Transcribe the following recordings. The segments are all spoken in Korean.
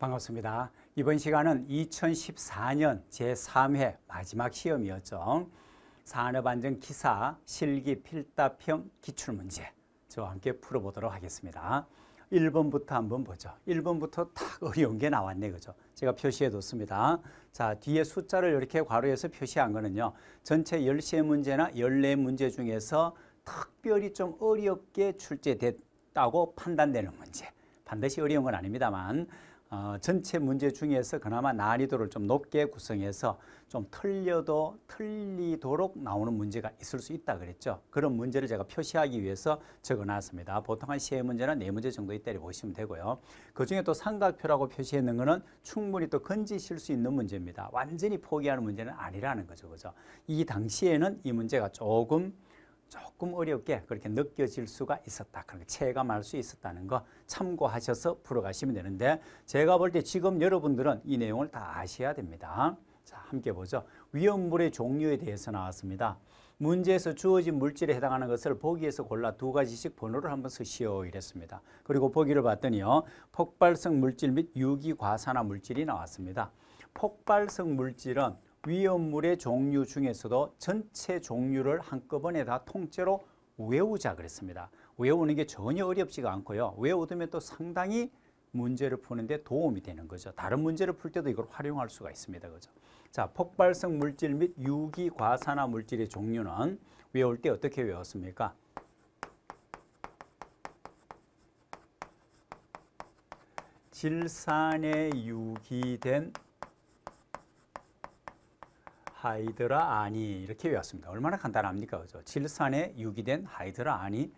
반갑습니다. 이번 시간은 2014년 제3회 마지막 시험이었죠. 산업안전 기사 실기 필답형 기출문제 저와 함께 풀어보도록 하겠습니다. 1번부터 한번 보죠. 1번부터 딱 어려운 게 나왔네, 그죠? 제가 표시해 뒀습니다. 자, 뒤에 숫자를 이렇게 괄호해서 표시한 거는요. 전체 10시의 문제나 14문제 중에서 특별히 좀 어렵게 출제됐다고 판단되는 문제. 반드시 어려운 건 아닙니다만 어, 전체 문제 중에서 그나마 난이도를 좀 높게 구성해서 좀 틀려도 틀리도록 나오는 문제가 있을 수 있다 그랬죠. 그런 문제를 제가 표시하기 위해서 적어놨습니다. 보통 한 세 문제나 네 문제 정도 있다 보시면 되고요. 그 중에 또 삼각표라고 표시했는 것은 충분히 또 건지실 수 있는 문제입니다. 완전히 포기하는 문제는 아니라는 거죠, 그죠? 이 당시에는 이 문제가 조금 조금 어렵게 그렇게 느껴질 수가 있었다. 그렇게 체감할 수 있었다는 거 참고하셔서 풀어가시면 되는데 제가 볼 때 지금 여러분들은 이 내용을 다 아셔야 됩니다. 자, 함께 보죠. 위험물의 종류에 대해서 나왔습니다. 문제에서 주어진 물질에 해당하는 것을 보기에서 골라 두 가지씩 번호를 한번 쓰시오 이랬습니다. 그리고 보기를 봤더니요. 폭발성 물질 및 유기과산화 물질이 나왔습니다. 폭발성 물질은 위험물의 종류 중에서도 전체 종류를 한꺼번에 다 통째로 외우자 그랬습니다. 외우는 게 전혀 어렵지가 않고요. 외우면 또 상당히 문제를 푸는데 도움이 되는 거죠. 다른 문제를 풀 때도 이걸 활용할 수가 있습니다. 그죠? 자, 폭발성 물질 및 유기 과산화 물질의 종류는 외울 때 어떻게 외웠습니까? 질산에 유기된 하이드라 아니 이렇게 외웠습니다. 얼마나 간단합니까? 그죠? 질산에 유기된 하이드라 아니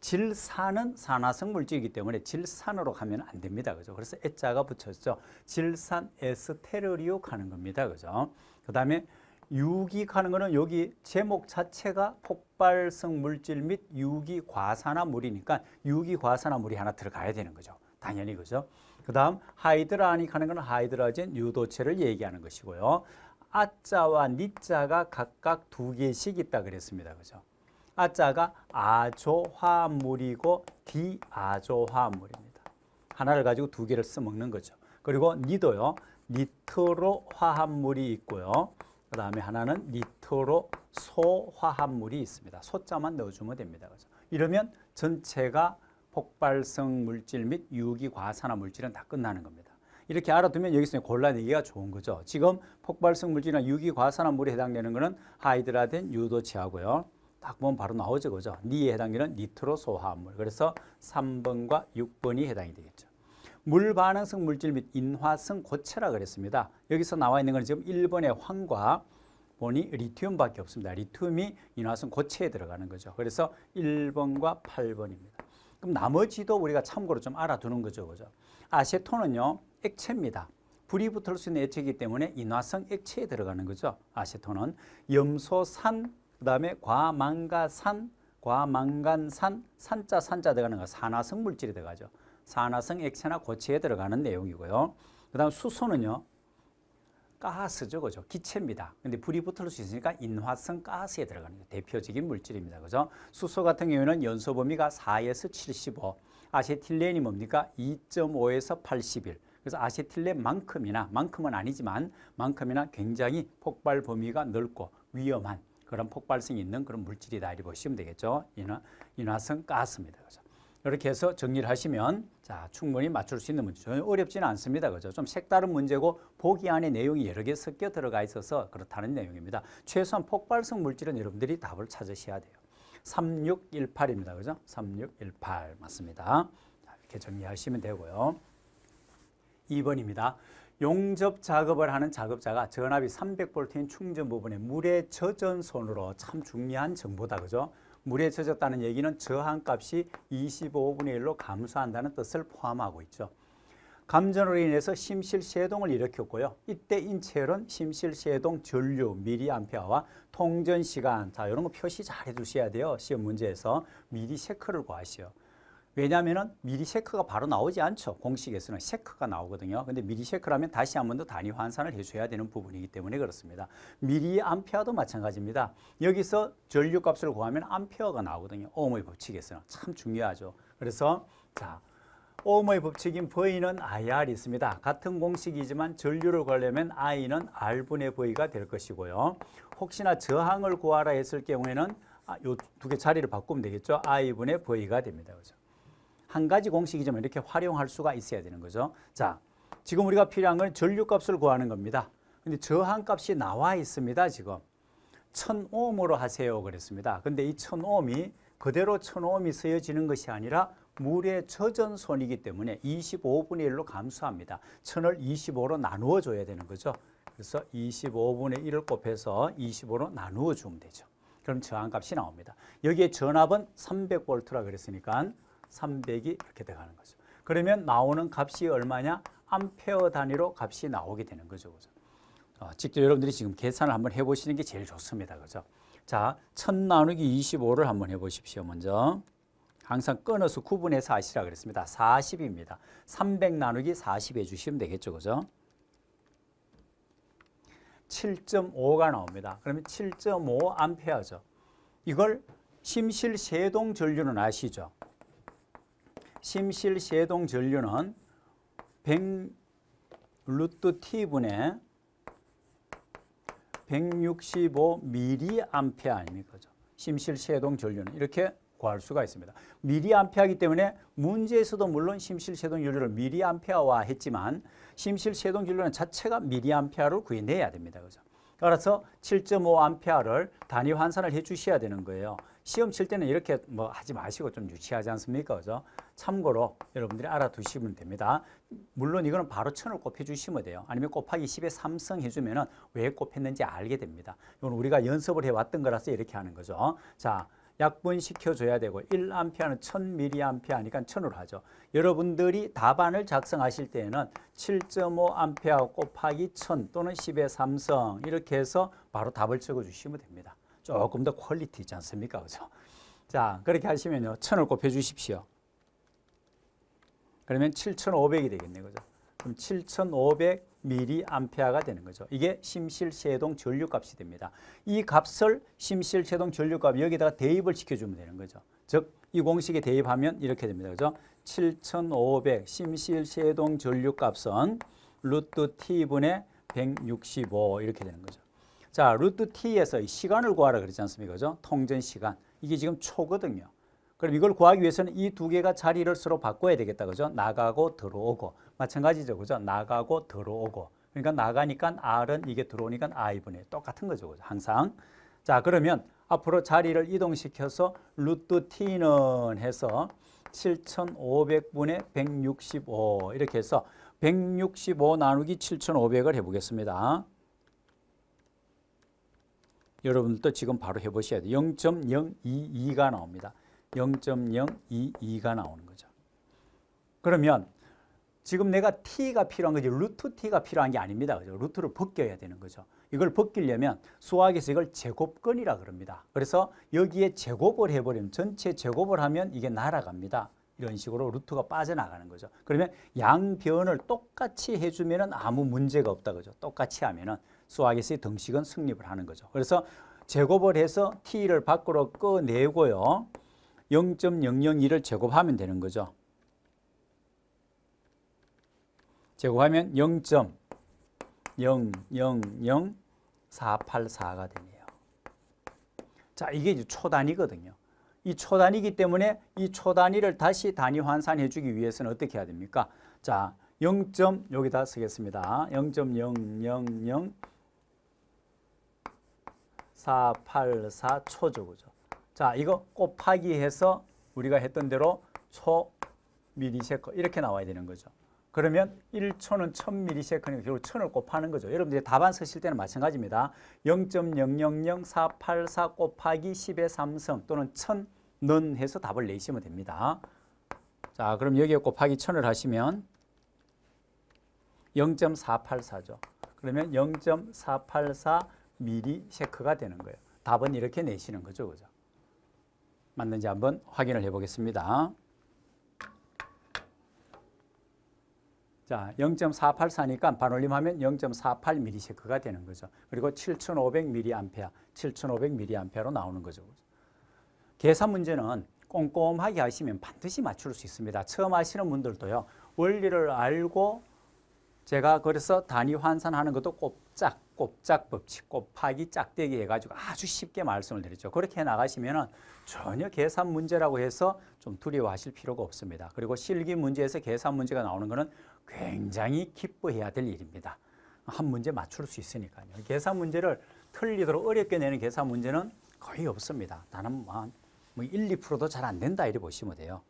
질산은 산화성 물질이기 때문에 질산으로 가면 안 됩니다. 그죠? 그래서 S자가 붙였죠. 질산 에스테르리옥 하는 겁니다. 그죠? 그 다음에 유기익 는 거는 여기 제목 자체가 폭발성 물질 및 유기과산화물이니까 유기과산화물이 하나 들어가야 되는 거죠. 당연히 그죠? 그 다음 하이드라닉 하는 건 하이드라젠 유도체를 얘기하는 것이고요. 아자와 니자가 각각 두 개씩 있다 그랬습니다. 그죠? 아자가 아조화물이고 디아조화물입니다. 하나를 가지고 두 개를 써먹는 거죠. 그리고 니도요. 니트로화합물이 있고요. 그 다음에 하나는 니트로소화합물이 있습니다. 소자만 넣어주면 됩니다. 그죠? 이러면 전체가 폭발성 물질 및 유기과산화 물질은 다 끝나는 겁니다. 이렇게 알아두면 여기서 골라내기가 좋은 거죠. 지금 폭발성 물질이나 유기과산화 물에 해당되는 것은 하이드라된 유도체하고요. 딱 보면 바로 나오죠. 그죠? 니에 해당되는 니트로소화합물. 그래서 3번과 6번이 해당이 되겠죠. 물 반응성 물질 및 인화성 고체라 그랬습니다. 여기서 나와 있는 건 지금 1번의 황과 보니 리튬밖에 없습니다. 리튬이 인화성 고체에 들어가는 거죠. 그래서 1번과 8번입니다. 그럼 나머지도 우리가 참고로 좀 알아두는 거죠. 그죠? 아세톤은요. 액체입니다. 불이 붙을 수 있는 액체이기 때문에 인화성 액체에 들어가는 거죠. 아세톤은 염소산, 그 다음에 과망가산, 과망간산, 산자, 산자 들어가는 거 산화성 물질이 들어가죠. 산화성 액체나 고체에 들어가는 내용이고요. 그 다음 수소는요. 가스죠. 그죠? 기체입니다. 근데 불이 붙을 수 있으니까 인화성 가스에 들어가는 대표적인 물질입니다. 그죠? 수소 같은 경우에는 연소 범위가 4에서 75, 아세틸렌이 뭡니까? 2.5에서 81, 그래서 아세틸렌만큼이나 만큼은 아니지만 만큼이나 굉장히 폭발 범위가 넓고 위험한 그런 폭발성이 있는 그런 물질이다 이렇게 보시면 되겠죠. 인화, 인화성 가스입니다. 그래서 이렇게 해서 정리를 하시면 자 충분히 맞출 수 있는 문제 전혀 어렵지는 않습니다. 그죠? 좀 색다른 문제고 보기 안에 내용이 여러 개 섞여 들어가 있어서 그렇다는 내용입니다. 최소한 폭발성 물질은 여러분들이 답을 찾으셔야 돼요. 3618입니다. 그죠? 3618 맞습니다. 자, 이렇게 정리하시면 되고요. 2번입니다. 용접 작업을 하는 작업자가 전압이 300V인 충전 부분에 물에 젖은 손으로 참 중요한 정보다 그죠? 물에 젖었다는 얘기는 저항값이 25분의 1로 감소한다는 뜻을 포함하고 있죠. 감전으로 인해서 심실세동을 일으켰고요. 이때 인체열은 심실세동 전류 미리암페어와 통전시간 자 이런 거 표시 잘 해두셔야 돼요. 시험 문제에서 미리세크를 구하시오. 왜냐하면 미리 체크가 바로 나오지 않죠. 공식에서는 체크가 나오거든요. 근데 미리 체크라면 다시 한 번 더 단위 환산을 해줘야 되는 부분이기 때문에 그렇습니다. 미리 암페어도 마찬가지입니다. 여기서 전류값을 구하면 암페어가 나오거든요. 오음의 법칙에서는 참 중요하죠. 그래서 자 오음의 법칙인 V는 IR이 있습니다. 같은 공식이지만 전류를 구하려면 I는 R분의 V가 될 것이고요. 혹시나 저항을 구하라 했을 경우에는 아, 요 두 개 자리를 바꾸면 되겠죠. I분의 V가 됩니다. 그죠 한 가지 공식이지만 이렇게 활용할 수가 있어야 되는 거죠. 자, 지금 우리가 필요한 건 전류값을 구하는 겁니다. 근데 저항값이 나와 있습니다. 지금 1000옴으로 하세요 그랬습니다. 근데 이 1000옴이 그대로 1000옴이 쓰여지는 것이 아니라 물의 저전손이기 때문에 25분의 1로 감소합니다. 1000을 25로 나누어 줘야 되는 거죠. 그래서 25분의 1을 곱해서 25로 나누어 주면 되죠. 그럼 저항값이 나옵니다. 여기에 전압은 300V라 그랬으니까 300이 이렇게 돼가는 거죠. 그러면 나오는 값이 얼마냐? 암페어 단위로 값이 나오게 되는 거죠. 그죠? 어, 직접 여러분들이 지금 계산을 한번 해보시는 게 제일 좋습니다. 그죠? 자, 1000 나누기 25를 한번 해보십시오. 먼저. 항상 끊어서 구분해서 아시라 그랬습니다. 40입니다. 300 나누기 40 해주시면 되겠죠. 그죠? 7.5가 나옵니다. 그러면 7.5 암페어죠. 이걸 심실 세동 전류는 아시죠? 심실 세동 전류는 100 루트 T분의 165mA 아닙니까? 심실 세동 전류는 이렇게 구할 수가 있습니다. 미리암페어이기 때문에 문제에서도 물론 심실세동 연료를 미리암페어화 했지만 심실세동 연료는 자체가 미리암페어를 구해내야 됩니다. 그죠? 서 7.5암페어를 단위 환산을 해 주셔야 되는 거예요. 시험 칠 때는 이렇게 뭐 하지 마시고 좀 유치하지 않습니까? 그죠? 참고로 여러분들이 알아두시면 됩니다. 물론 이거는 바로 천을 곱해주시면 돼요. 아니면 곱하기 10에 3성 해주면 은왜 곱했는지 알게 됩니다. 이건 우리가 연습을 해왔던 거라서 이렇게 하는 거죠. 자, 약분시켜줘야 되고 1암아는 1000mA 하니까 1000으로 하죠. 여러분들이 답안을 작성하실 때에는 7 5암아 곱하기 1000 또는 10의 3성 이렇게 해서 바로 답을 적어주시면 됩니다. 조금 더 퀄리티 있지 않습니까? 그죠? 자, 그렇게 하시면요. 천을 곱해 주십시오. 그러면 7,500이 되겠네. 그죠? 그럼 7,500mA가 되는 거죠. 이게 심실세동 전류값이 됩니다. 이 값을 심실세동 전류값 여기다가 대입을 시켜주면 되는 거죠. 즉, 이 공식에 대입하면 이렇게 됩니다. 그죠? 7,500 심실세동 전류값은 루트 t분의 165 이렇게 되는 거죠. 자, 루트 t에서 시간을 구하라 그러지 않습니까? 그죠? 통전 시간. 이게 지금 초거든요. 그럼 이걸 구하기 위해서는 이 두 개가 자리를 서로 바꿔야 되겠다. 그죠? 나가고 들어오고. 마찬가지죠. 그죠? 나가고 들어오고. 그러니까 나가니까 R은 이게 들어오니까 I분의 똑같은 거죠. 그죠? 항상. 자, 그러면 앞으로 자리를 이동시켜서 루트 t는 해서 7,500분의 165 이렇게 해서 165 나누기 7,500을 해보겠습니다. 여러분들도 지금 바로 해보셔야 돼요. 0.022가 나옵니다. 0.022가 나오는 거죠. 그러면 지금 내가 t가 필요한 거지 루트 t가 필요한 게 아닙니다. 그죠? 루트를 벗겨야 되는 거죠. 이걸 벗기려면 수학에서 이걸 제곱근이라 그럽니다. 그래서 여기에 제곱을 해버리면 전체 제곱을 하면 이게 날아갑니다. 이런 식으로 루트가 빠져나가는 거죠. 그러면 양변을 똑같이 해주면 아무 문제가 없다. 그죠? 똑같이 하면은 수학의 시 등식은 승립을 하는 거죠. 그래서 제곱을 해서 t를 밖으로 꺼내고요. 0.002를 제곱하면 되는 거죠. 제곱하면 0.000484가 되네요. 자, 이게 이제 초단위거든요. 이 초단위이기 때문에 이 초단위를 다시 단위 환산해 주기 위해서는 어떻게 해야 됩니까? 자, 0. 여기다 쓰겠습니다. 0.000 4, 8, 4 초죠. 그죠? 자, 이거 곱하기 해서 우리가 했던 대로 초 미리세컨 이렇게 나와야 되는 거죠. 그러면 1초는 1000ms니까 미 결국 1000을 곱하는 거죠. 여러분들이 답안 쓰실 때는 마찬가지입니다. 0.000484 곱하기 10의 3승 또는 1000는 해서 답을 내시면 됩니다. 자, 그럼 여기에 곱하기 1000을 하시면 0.484죠. 그러면 0.484 미리 체크가 되는 거예요. 답은 이렇게 내시는 거죠. 그죠? 맞는지 한번 확인을 해 보겠습니다. 자, 0.484니까 반올림하면 0.48mS가 되는 거죠. 그리고 7,500mA, 7,500mA로 나오는 거죠. 계산 문제는 꼼꼼하게 하시면 반드시 맞출 수 있습니다. 처음 하시는 분들도요. 원리를 알고 제가 그래서 단위 환산하는 것도 꼼짝 곱작 법칙 곱하기 짝대기 해가지고 아주 쉽게 말씀을 드렸죠. 그렇게 나가시면 전혀 계산 문제라고 해서 좀 두려워하실 필요가 없습니다. 그리고 실기 문제에서 계산 문제가 나오는 것은 굉장히 기뻐해야 될 일입니다. 한 문제 맞출 수 있으니까요. 계산 문제를 틀리도록 어렵게 내는 계산 문제는 거의 없습니다. 나는 뭐 1, 2%도 잘 안 된다 이렇게 보시면 돼요.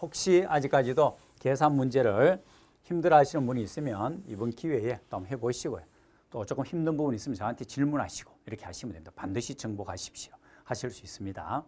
혹시 아직까지도 계산 문제를 힘들어 하시는 분이 있으면 이번 기회에 또 한번 해보시고요. 또 조금 힘든 부분이 있으면 저한테 질문하시고 이렇게 하시면 됩니다. 반드시 정복하십시오. 하실 수 있습니다.